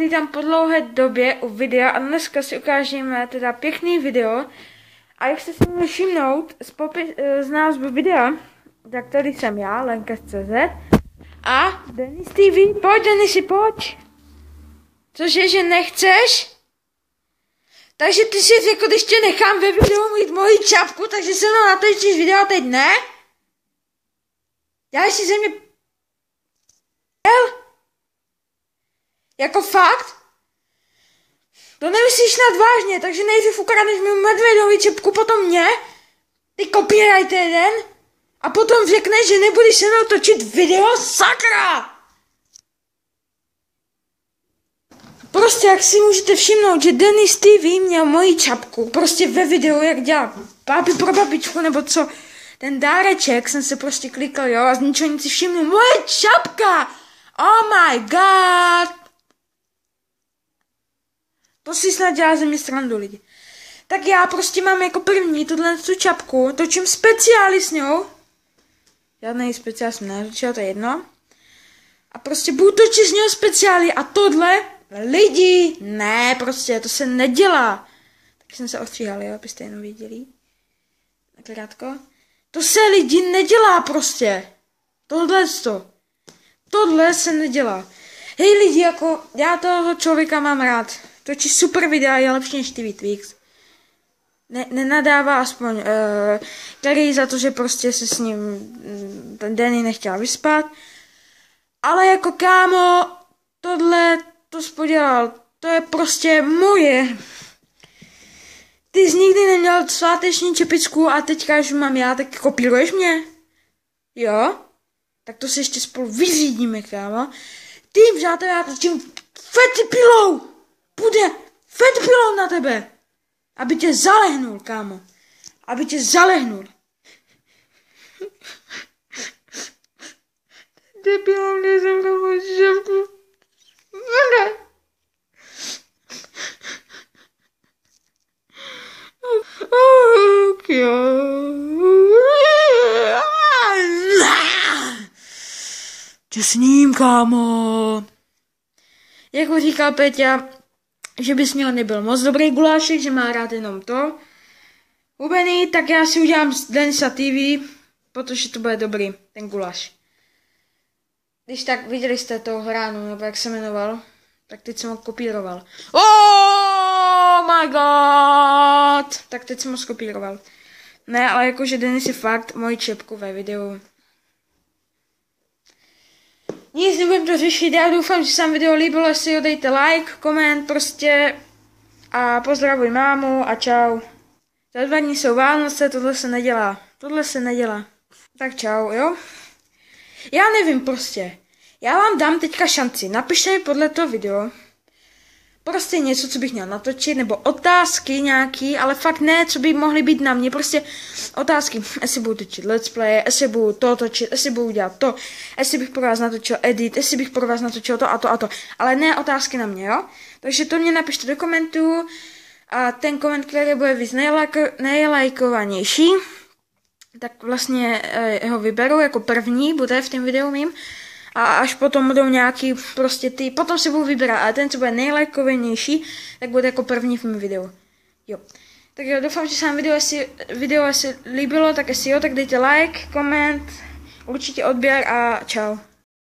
vítám po dlouhé době u videa a dneska si ukážeme teda pěkný video. A jak jste si mohli všimnout z, popis, eh, z názvu videa, tak tady jsem já, Lenka z CZ. A Denis TV, pojď Denisi, pojď. Cože, že nechceš? Takže ty si jako když tě nechám ve videu mít moji čapku, takže se mnou natočíš video teď, ne? Já si ze mě... Jel? Jako fakt? To nemyslíš nad vážně, takže nejdřív ukradneš mi medvědovi čepku, potom mě? Ty copyright jeden? A potom řekneš, že nebudeš se mnou točit video? Sakra! Prostě jak si můžete všimnout, že Dennis TV měl moji čapku, prostě ve videu, jak dělá Papi pro babičku, nebo co, ten dáreček, jsem se prostě klikal, jo, a z ničeho nic si všimnu, moje čapka! Oh my god! To si snad dělá ze mě srandu lidi. Tak já prostě mám jako první tuhle tu čapku, točím speciály s ňou. Žádný speciál jsem neřečil, to je jedno. A prostě budu točit z něho speciály a tohle, lidi, ne, prostě, to se nedělá. Tak jsem se ostříhal, jo, abyste jenom Tak krátko. To se lidi nedělá prostě. Tohle to. Tohle se nedělá. Hej lidi, jako já toho člověka mám rád. Točí super videa, je lepší než TV Twix. Ne, nenadává aspoň uh, Terry za to, že prostě se s ním mm, ten Danny nechtěla vyspat. Ale jako kámo, tohle to spodělal. To je prostě moje. Ty jsi nikdy neměl sváteční čepičku a teďka, že mám já, tak kopíruješ mě? Jo? Tak to si ještě spolu vyřídíme, kámo. Ty, přátelé, já točím fety pilou! bude Fed na tebe, aby tě zalehnul, kámo. Aby tě zalehnul. Debila mě ze mnou ševku. Ne. Tě s ním, kámo. Jak říká Peťa, že bys měl nebyl moc dobrý gulášek, že má rád jenom to. Ubený, tak já si udělám den sa TV, protože to bude dobrý, ten guláš. Když tak viděli jste toho hránu, nebo jak se jmenoval, tak teď jsem ho kopíroval. Oh my god! Tak teď jsem ho skopíroval. Ne, ale jakože Denis je fakt můj čepku ve videu. Nic nebudem to řešit, já doufám, že se vám video líbilo, si ho dejte like, koment prostě a pozdravuj mámu a čau. Za dva dní jsou Vánoce, tohle se nedělá, tohle se nedělá. Tak čau, jo? Já nevím prostě. Já vám dám teďka šanci, napište mi podle toho video, prostě něco, co bych měl natočit, nebo otázky nějaký, ale fakt ne, co by mohly být na mě, prostě otázky, jestli budu točit let's play, jestli budu to točit, jestli budu dělat to, jestli bych pro vás natočil edit, jestli bych pro vás natočil to a to a to, ale ne otázky na mě, jo? Takže to mě napište do komentů a ten koment, který bude víc nejlajkovanější, tak vlastně eh, ho vyberu jako první, bude v tom videu mým a až potom budou nějaký prostě ty, potom se budou vybírat, ale ten, co bude nejlajkovenější, tak bude jako první v mém videu. Jo. Tak jo, doufám, že se vám video asi, video asi líbilo, tak jestli jo, tak dejte like, koment, určitě odběr a čau.